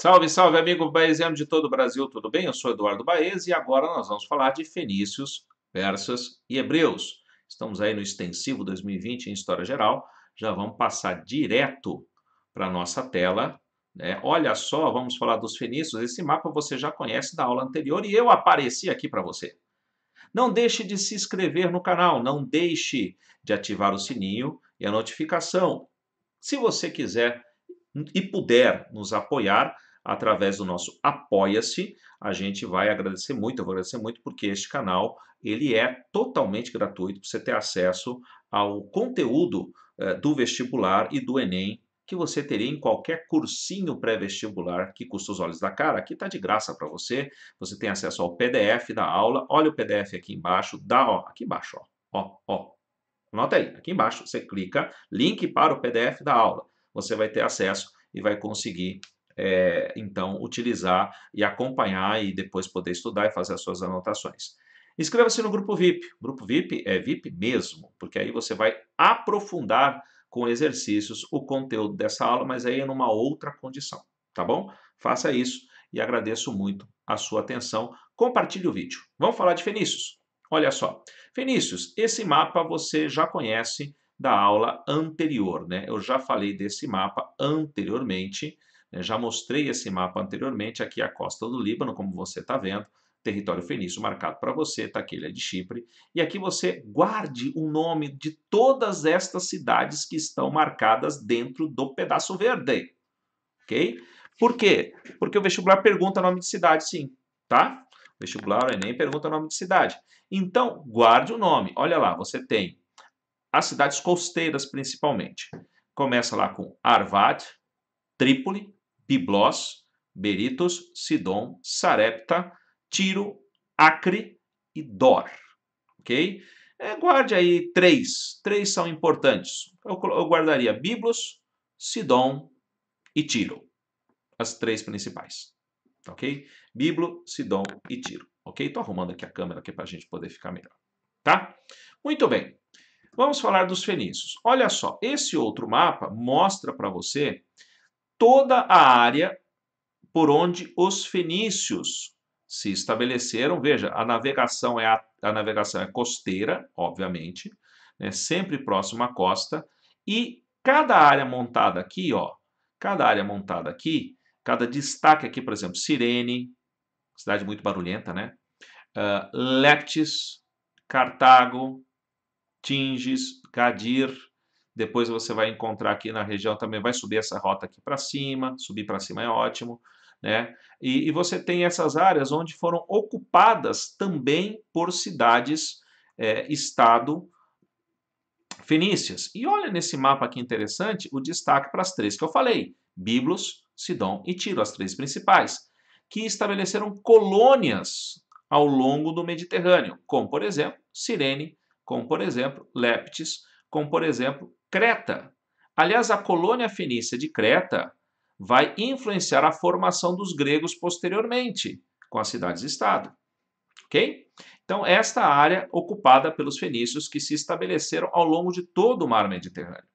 Salve, salve, amigo baeziano de todo o Brasil, tudo bem? Eu sou Eduardo Baez e agora nós vamos falar de fenícios, persas e hebreus. Estamos aí no extensivo 2020 em História Geral, já vamos passar direto para a nossa tela. Né? Olha só, vamos falar dos fenícios, esse mapa você já conhece da aula anterior e eu apareci aqui para você. Não deixe de se inscrever no canal, não deixe de ativar o sininho e a notificação. Se você quiser e puder nos apoiar, através do nosso Apoia-se. A gente vai agradecer muito, eu vou agradecer muito, porque este canal ele é totalmente gratuito para você ter acesso ao conteúdo eh, do vestibular e do Enem que você teria em qualquer cursinho pré-vestibular que custa os olhos da cara. Aqui está de graça para você. Você tem acesso ao PDF da aula. Olha o PDF aqui embaixo. Dá, ó, aqui embaixo, ó, ó, ó. Anota aí, aqui embaixo você clica, link para o PDF da aula. Você vai ter acesso e vai conseguir é, então utilizar e acompanhar e depois poder estudar e fazer as suas anotações. Inscreva-se no grupo VIP. Grupo VIP é VIP mesmo, porque aí você vai aprofundar com exercícios o conteúdo dessa aula, mas aí é numa outra condição, tá bom? Faça isso e agradeço muito a sua atenção. Compartilhe o vídeo. Vamos falar de fenícios. Olha só, fenícios, esse mapa você já conhece da aula anterior, né? Eu já falei desse mapa anteriormente já mostrei esse mapa anteriormente, aqui é a costa do Líbano, como você está vendo, território fenício marcado para você, está aqui, é de Chipre. E aqui você guarde o nome de todas estas cidades que estão marcadas dentro do pedaço verde. Ok? Por quê? Porque o vestibular pergunta nome de cidade, sim. Tá? O vestibular, o Enem, pergunta nome de cidade. Então, guarde o nome. Olha lá, você tem as cidades costeiras, principalmente. Começa lá com Arvad, Trípoli, Biblos, Beritos, Sidom, Sarepta, Tiro, Acre e Dor. Ok? É, guarde aí três. Três são importantes. Eu, eu guardaria Biblos, Sidom e Tiro. As três principais. Ok? Biblo, Sidom e Tiro. Ok? Estou arrumando aqui a câmera aqui para a gente poder ficar melhor. Tá? Muito bem. Vamos falar dos fenícios. Olha só, esse outro mapa mostra para você toda a área por onde os fenícios se estabeleceram. Veja, a navegação é, a, a navegação é costeira, obviamente, né, sempre próximo à costa, e cada área montada aqui, ó, cada área montada aqui, cada destaque aqui, por exemplo, Sirene, cidade muito barulhenta, né? Uh, ah, Leptis, Cartago, Tinges, Gadir, depois você vai encontrar aqui na região também, vai subir essa rota aqui para cima, subir para cima é ótimo, né? E, e, você tem essas áreas onde foram ocupadas também por cidades, é, estado, fenícias. E olha nesse mapa aqui interessante o destaque para as três que eu falei: Biblos, Sidom e Tiro, as três principais, que estabeleceram colônias ao longo do Mediterrâneo, como por exemplo Sirene, como por exemplo Leptis, como por exemplo Creta. Aliás, a colônia fenícia de Creta vai influenciar a formação dos gregos posteriormente, com as cidades-estado. Ok? Então, esta área ocupada pelos fenícios que se estabeleceram ao longo de todo o mar Mediterrâneo.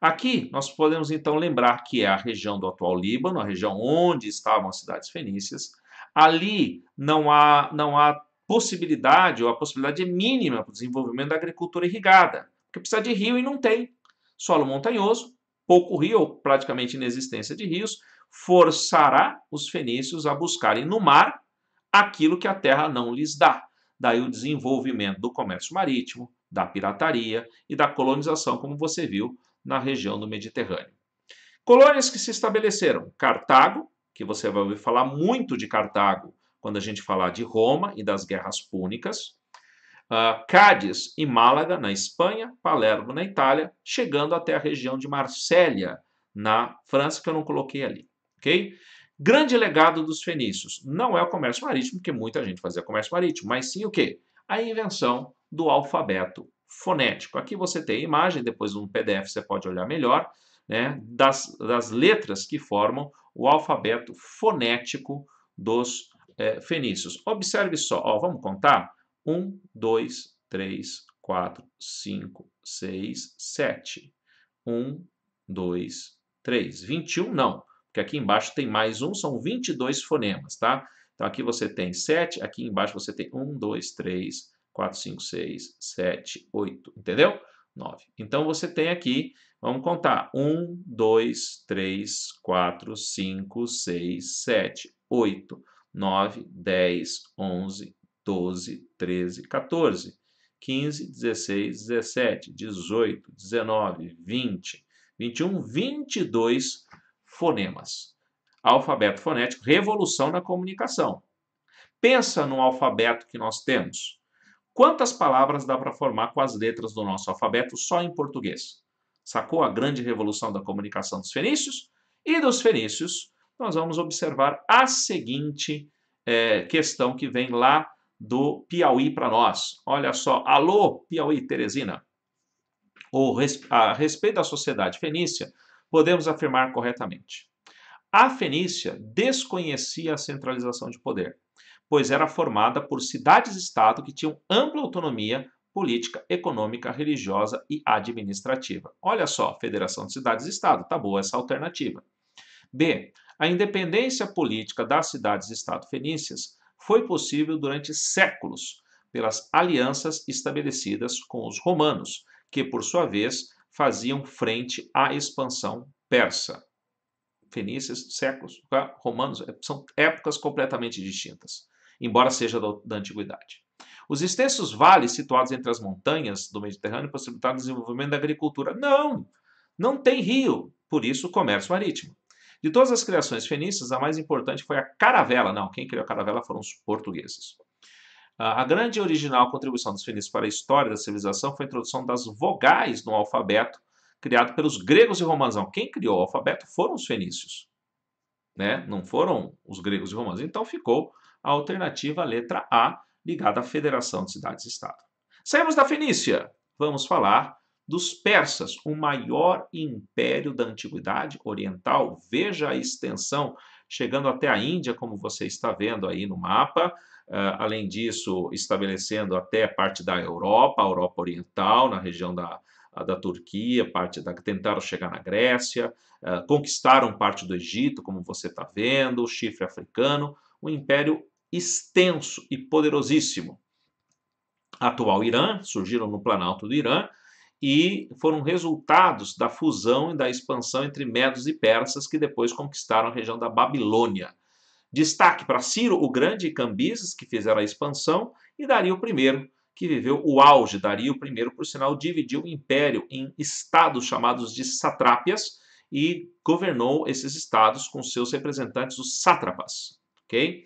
Aqui nós podemos então lembrar que é a região do atual Líbano, a região onde estavam as cidades fenícias. Ali não há, não há possibilidade, ou a possibilidade é mínima para o desenvolvimento da agricultura irrigada que precisa de rio e não tem. Solo montanhoso, pouco rio, ou praticamente inexistência de rios, forçará os fenícios a buscarem no mar aquilo que a terra não lhes dá. Daí o desenvolvimento do comércio marítimo, da pirataria e da colonização, como você viu na região do Mediterrâneo. Colônias que se estabeleceram: Cartago, que você vai ouvir falar muito de Cartago quando a gente falar de Roma e das guerras púnicas. Ah, Cádiz e Málaga, na Espanha, Palermo, na Itália, chegando até a região de Marsella, na França, que eu não coloquei ali. Ok? Grande legado dos fenícios não é o comércio marítimo, porque muita gente fazia comércio marítimo, mas sim o quê? A invenção do alfabeto fonético. Aqui você tem a imagem, depois um PDF você pode olhar melhor, né, das, das letras que formam o alfabeto fonético dos é, fenícios. Observe só, ó, vamos contar? 1, 2, 3, 4, 5, 6, 7. 1, 2, 3. 21 não, porque aqui embaixo tem mais um, são 22 fonemas, tá? Então aqui você tem 7, aqui embaixo você tem 1, 2, 3, 4, 5, 6, 7, 8, entendeu? 9. Então você tem aqui, vamos contar, 1, 2, 3, 4, 5, 6, 7, 8, 9, 10, 11, 12, 13, 14, 15, 16, 17, 18, 19, 20, 21, 22 fonemas. Alfabeto fonético, revolução na comunicação. Pensa no alfabeto que nós temos. Quantas palavras dá para formar com as letras do nosso alfabeto só em português? Sacou a grande revolução da comunicação dos fenícios? E dos fenícios, nós vamos observar a seguinte é, questão que vem lá do Piauí para nós. Olha só, alô Piauí, Teresina. Ou a respeito da sociedade fenícia, podemos afirmar corretamente. A Fenícia desconhecia a centralização de poder, pois era formada por cidades-estado que tinham ampla autonomia política, econômica, religiosa e administrativa. Olha só, Federação de Cidades-Estado, tá boa essa alternativa. B. A independência política das cidades-estado fenícias foi possível durante séculos pelas alianças estabelecidas com os romanos, que por sua vez faziam frente à expansão persa. Fenícias, séculos, tá? romanos, é, são épocas completamente distintas, embora seja da, da antiguidade. Os extensos vales situados entre as montanhas do Mediterrâneo possibilitaram o desenvolvimento da agricultura. Não! Não tem rio, por isso comércio marítimo. De todas as criações fenícias, a mais importante foi a caravela. Não, quem criou a caravela foram os portugueses. Ah, a grande e original contribuição dos fenícios para a história da civilização foi a introdução das vogais no alfabeto criado pelos gregos e romanos. quem criou o alfabeto foram os fenícios, né? não foram os gregos e romanos. Então ficou a alternativa a letra A, ligada à Federação de Cidades-Estado. Saímos da Fenícia, vamos falar dos persas, o maior império da antiguidade oriental. Veja a extensão, chegando até a Índia, como você está vendo aí no mapa. Uh, além disso, estabelecendo até parte da Europa, a Europa Oriental, na região da, da Turquia, parte da tentaram chegar na Grécia, uh, conquistaram parte do Egito, como você está vendo, o chifre africano, um império extenso e poderosíssimo. Atual Irã, surgiram no Planalto do Irã, e foram resultados da fusão e da expansão entre medos e persas que depois conquistaram a região da Babilônia. Destaque para Ciro o Grande e Cambises, que fizeram a expansão, e Dario I, que viveu o auge. Dario I, por sinal, dividiu o império em estados chamados de satrápias e governou esses estados com seus representantes, os sátrapas. Okay?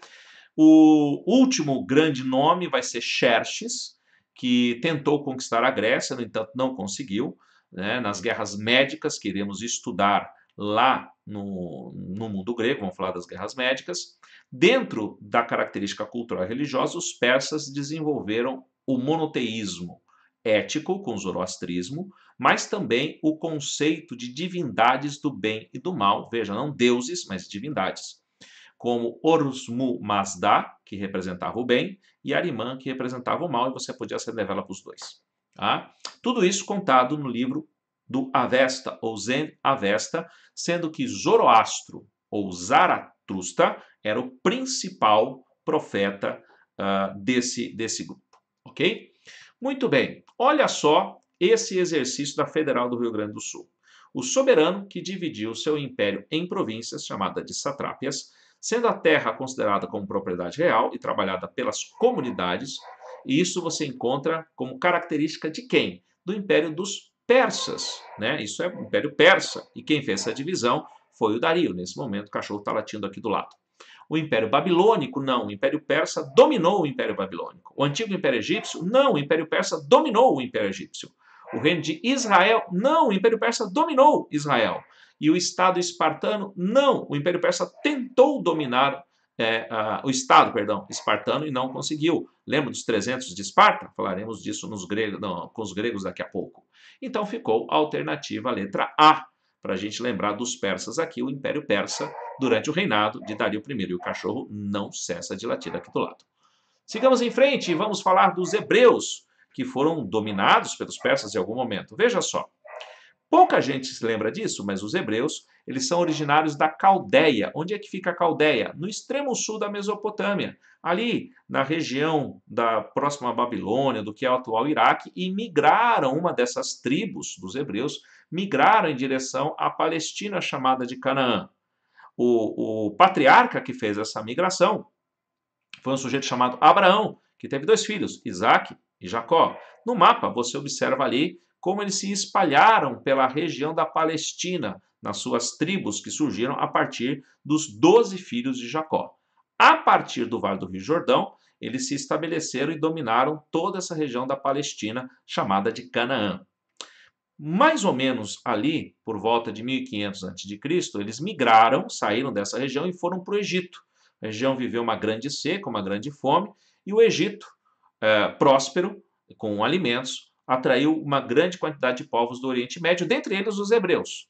O último grande nome vai ser Xerxes, que tentou conquistar a Grécia, no entanto, não conseguiu. Né? Nas guerras médicas, que iremos estudar lá no, no mundo grego, vamos falar das guerras médicas. Dentro da característica cultural religiosa, os persas desenvolveram o monoteísmo ético, com o zoroastrismo, mas também o conceito de divindades do bem e do mal, veja, não deuses, mas divindades, como Orusmu Mazda, que representava o bem, e Arimã, que representava o mal, e você podia ser la para os dois. Tá? Tudo isso contado no livro do Avesta, ou Zen Avesta, sendo que Zoroastro, ou Zaratrusta, era o principal profeta uh, desse, desse grupo. Ok? Muito bem, olha só esse exercício da Federal do Rio Grande do Sul. O soberano que dividiu seu império em províncias chamada de satrápias sendo a terra considerada como propriedade real e trabalhada pelas comunidades, e isso você encontra como característica de quem? Do Império dos Persas, né? Isso é o Império Persa, e quem fez essa divisão foi o Dario. Nesse momento, o cachorro está latindo aqui do lado. O Império Babilônico, não. O Império Persa dominou o Império Babilônico. O Antigo Império Egípcio, não. O Império Persa dominou o Império Egípcio. O reino de Israel, não. O Império Persa dominou Israel e o Estado espartano, não. O Império Persa tentou dominar é, o Estado perdão, espartano e não conseguiu. Lembra dos 300 de Esparta? Falaremos disso nos gregos, não, com os gregos daqui a pouco. Então ficou a alternativa a letra A, para a gente lembrar dos persas aqui, o Império Persa, durante o reinado de Dario I. E o cachorro não cessa de latir aqui do lado. Sigamos em frente e vamos falar dos hebreus, que foram dominados pelos persas em algum momento. Veja só. Pouca gente se lembra disso, mas os hebreus, eles são originários da Caldeia. Onde é que fica a Caldeia? No extremo sul da Mesopotâmia, ali na região da próxima Babilônia, do que é o atual Iraque, e migraram uma dessas tribos dos hebreus, migraram em direção à Palestina chamada de Canaã. O, o patriarca que fez essa migração foi um sujeito chamado Abraão, que teve dois filhos, Isaac e Jacó. No mapa, você observa ali como eles se espalharam pela região da Palestina, nas suas tribos que surgiram a partir dos doze filhos de Jacó. A partir do Vale do Rio Jordão, eles se estabeleceram e dominaram toda essa região da Palestina, chamada de Canaã. Mais ou menos ali, por volta de 1500 a.C., eles migraram, saíram dessa região e foram para o Egito. A região viveu uma grande seca, uma grande fome, e o Egito, é, próspero, com alimentos, atraiu uma grande quantidade de povos do Oriente Médio, dentre eles os hebreus.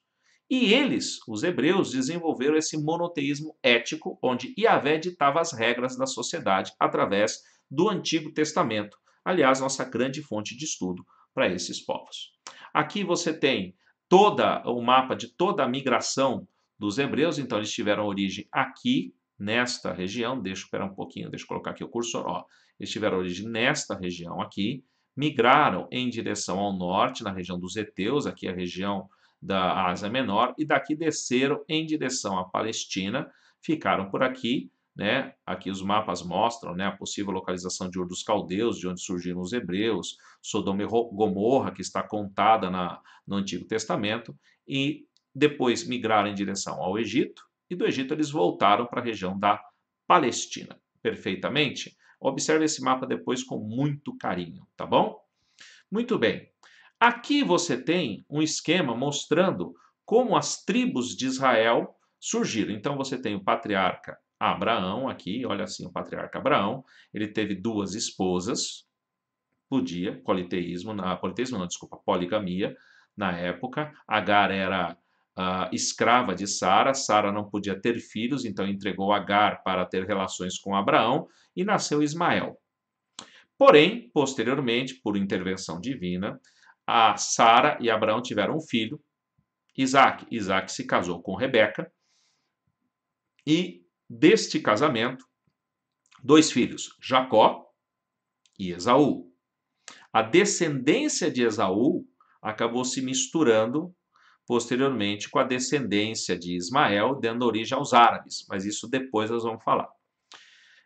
E eles, os hebreus, desenvolveram esse monoteísmo ético, onde Yahvé ditava as regras da sociedade através do Antigo Testamento, aliás, nossa grande fonte de estudo para esses povos. Aqui você tem todo o mapa de toda a migração dos hebreus, então eles tiveram origem aqui, nesta região, deixa eu esperar um pouquinho, deixa eu colocar aqui o cursor, ó, eles tiveram origem nesta região aqui, migraram em direção ao norte, na região dos Eteus, aqui a região da Ásia Menor, e daqui desceram em direção à Palestina, ficaram por aqui, né? Aqui os mapas mostram né, a possível localização de Ur dos Caldeus, de onde surgiram os hebreus, Sodoma e Gomorra, que está contada na, no Antigo Testamento, e depois migraram em direção ao Egito, e do Egito eles voltaram para a região da Palestina. Perfeitamente? Observe esse mapa depois com muito carinho, tá bom? Muito bem. Aqui você tem um esquema mostrando como as tribos de Israel surgiram. Então você tem o patriarca Abraão aqui, olha assim o patriarca Abraão, ele teve duas esposas, podia, politeísmo, na, politeísmo não, desculpa, poligamia na época. Agar era uh, escrava de Sara. Sara não podia ter filhos, então entregou Agar para ter relações com Abraão e nasceu Ismael. Porém, posteriormente, por intervenção divina, a Sara e Abraão tiveram um filho, Isaac. Isaac se casou com Rebeca e deste casamento, dois filhos, Jacó e Esaú. A descendência de Esaú acabou se misturando posteriormente com a descendência de Ismael, dando origem aos árabes, mas isso depois nós vamos falar.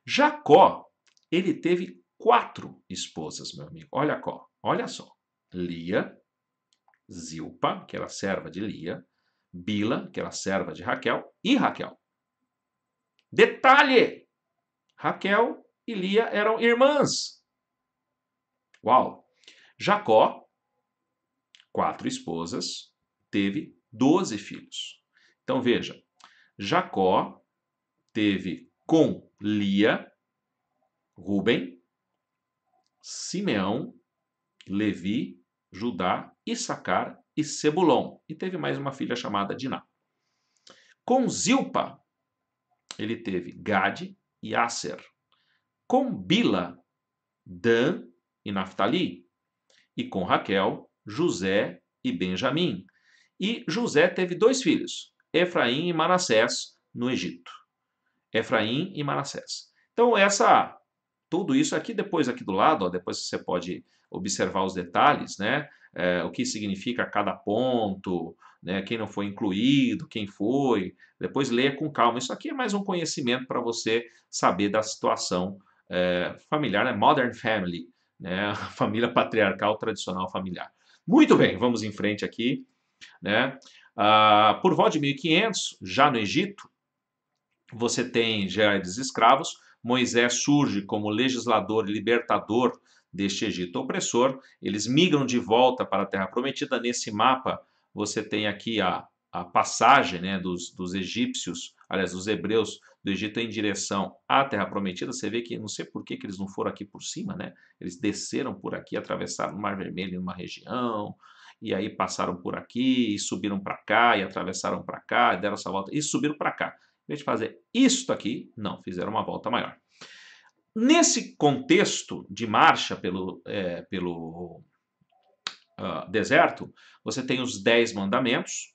Jacó, ele teve quatro esposas, meu amigo. Olha, Có, olha só. Lia, Zilpa, que era serva de Lia, Bila, que era serva de Raquel, e Raquel. Detalhe! Raquel e Lia eram irmãs. Uau! Jacó, quatro esposas, teve 12 filhos. Então veja, Jacó teve com Lia, Ruben, Simeão, Levi, Judá, Issacar e Sebulon. E teve mais uma filha chamada Diná. Com Zilpa, ele teve Gade e Aser. Com Bila, Dan e Naftali. E com Raquel, José e Benjamim. E José teve dois filhos, Efraim e Manassés, no Egito. Efraim e Manassés. Então, essa, tudo isso aqui, depois aqui do lado, ó, depois você pode observar os detalhes, né? É, o que significa cada ponto, né? quem não foi incluído, quem foi. Depois leia com calma. Isso aqui é mais um conhecimento para você saber da situação é, familiar, né? Modern family, né? família patriarcal tradicional familiar. Muito bem, vamos em frente aqui. Né? Ah, por volta de 1500, já no Egito, você tem Gérardes escravos, Moisés surge como legislador e libertador deste Egito opressor, eles migram de volta para a Terra Prometida. Nesse mapa, você tem aqui a, a passagem né, dos, dos egípcios, aliás, dos hebreus do Egito em direção à Terra Prometida. Você vê que não sei por que, que eles não foram aqui por cima, né? Eles desceram por aqui, atravessaram o Mar Vermelho em uma região, e aí passaram por aqui, e subiram para cá, e atravessaram para cá, e deram essa volta, e subiram para cá. Em vez de fazer isto aqui, não, fizeram uma volta maior. Nesse contexto de marcha pelo, é, pelo uh, deserto, você tem os Dez Mandamentos,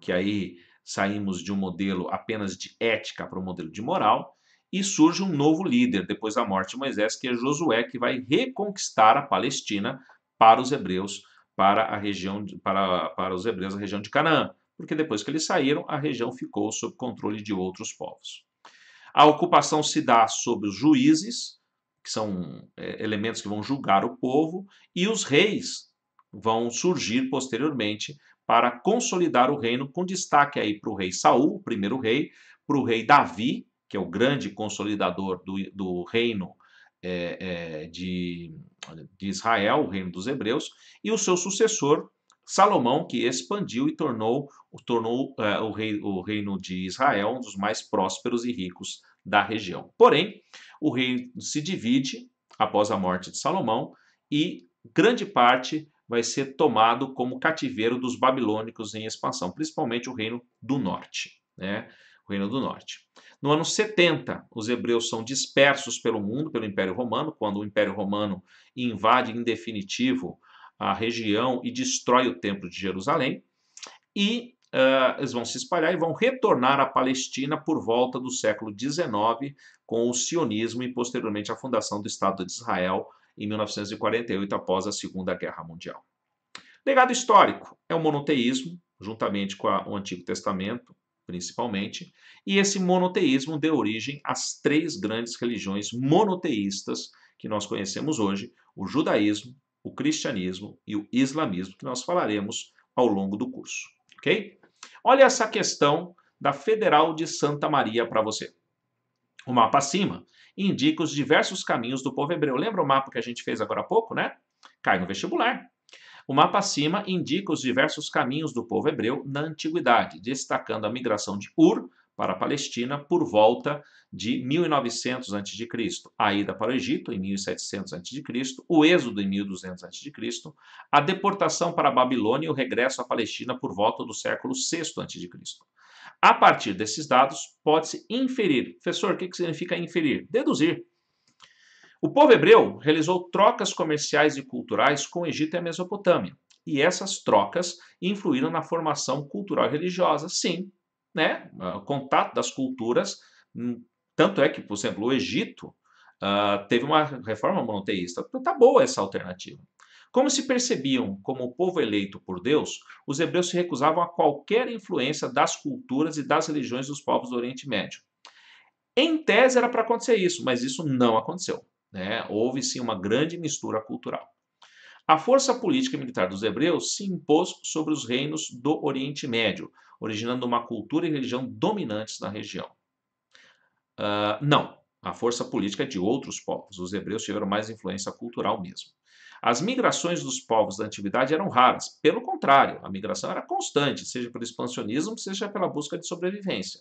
que aí saímos de um modelo apenas de ética para um modelo de moral, e surge um novo líder depois da morte de Moisés, que é Josué, que vai reconquistar a Palestina para os hebreus para a região para, para os hebreus a região de Canaã, porque depois que eles saíram, a região ficou sob controle de outros povos. A ocupação se dá sobre os juízes, que são é, elementos que vão julgar o povo, e os reis vão surgir posteriormente para consolidar o reino, com destaque aí para o rei Saul, o primeiro rei, para o rei Davi, que é o grande consolidador do, do reino é, é, de, de Israel, o reino dos hebreus, e o seu sucessor, Salomão, que expandiu e tornou, tornou uh, o, rei, o reino de Israel um dos mais prósperos e ricos da região. Porém, o reino se divide após a morte de Salomão e grande parte vai ser tomado como cativeiro dos babilônicos em expansão, principalmente o reino do norte. Né? Reino do Norte. No ano 70, os hebreus são dispersos pelo mundo, pelo Império Romano, quando o Império Romano invade em definitivo a região e destrói o Templo de Jerusalém. E uh, eles vão se espalhar e vão retornar à Palestina por volta do século XIX, com o sionismo e posteriormente a fundação do Estado de Israel em 1948, após a Segunda Guerra Mundial. Legado histórico é o monoteísmo, juntamente com a, o Antigo Testamento, principalmente, e esse monoteísmo deu origem às três grandes religiões monoteístas que nós conhecemos hoje: o judaísmo, o cristianismo e o islamismo, que nós falaremos ao longo do curso. Ok? Olha essa questão da Federal de Santa Maria para você. O mapa acima indica os diversos caminhos do povo hebreu. Lembra o mapa que a gente fez agora há pouco, né? Cai no vestibular. O mapa acima indica os diversos caminhos do povo hebreu na antiguidade, destacando a migração de Ur para a Palestina por volta de 1900 a.C., a ida para o Egito em 1700 a.C., o êxodo em 1200 a.C., a deportação para a Babilônia e o regresso à Palestina por volta do século VI a.C. A partir desses dados, pode-se inferir. Professor, o que significa inferir? Deduzir o povo hebreu realizou trocas comerciais e culturais com o Egito e a Mesopotâmia. E essas trocas influíram na formação cultural e religiosa, sim. Né? Ah, o contato das culturas. Hum, tanto é que, por exemplo, o Egito Uh, teve uma reforma monoteísta. Então, tá boa essa alternativa. Como se percebiam como o povo eleito por Deus, os hebreus se recusavam a qualquer influência das culturas e das religiões dos povos do Oriente Médio. Em tese era para acontecer isso, mas isso não aconteceu. Né? Houve sim uma grande mistura cultural. A força política e militar dos hebreus se impôs sobre os reinos do Oriente Médio, originando uma cultura e religião dominantes na região. Uh, não, a força política é de outros povos. Os hebreus tiveram mais influência cultural mesmo. As migrações dos povos da antiguidade eram raras. Pelo contrário, a migração era constante, seja pelo expansionismo, seja pela busca de sobrevivência.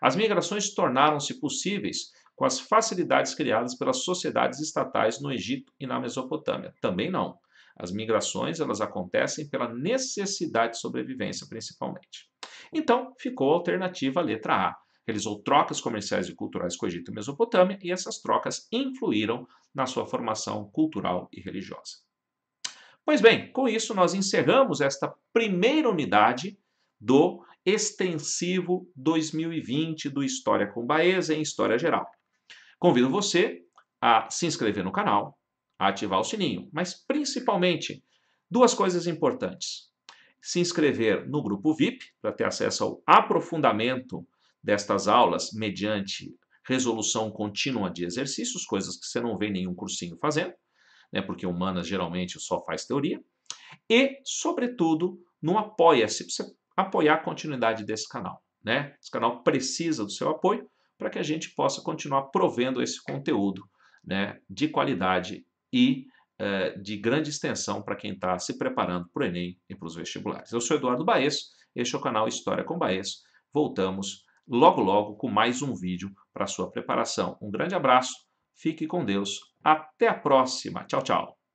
As migrações tornaram-se possíveis com as facilidades criadas pelas sociedades estatais no Egito e na Mesopotâmia. Também não. As migrações elas acontecem pela necessidade de sobrevivência, principalmente. Então, ficou a alternativa letra A. Realizou trocas comerciais e culturais com o Egito e Mesopotâmia, e essas trocas influíram na sua formação cultural e religiosa. Pois bem, com isso nós encerramos esta primeira unidade do extensivo 2020 do História com Baeza em História Geral. Convido você a se inscrever no canal, a ativar o sininho, mas principalmente duas coisas importantes. Se inscrever no grupo VIP para ter acesso ao aprofundamento destas aulas mediante resolução contínua de exercícios, coisas que você não vê nenhum cursinho fazendo, né, porque humanas geralmente só faz teoria, e, sobretudo, no Apoia-se, para você apoiar a continuidade desse canal. Né? Esse canal precisa do seu apoio para que a gente possa continuar provendo esse conteúdo né, de qualidade e eh, de grande extensão para quem está se preparando para o Enem e para os vestibulares. Eu sou Eduardo Baez, este é o canal História com Baez. Voltamos logo logo com mais um vídeo para sua preparação. Um grande abraço, fique com Deus, até a próxima. Tchau, tchau.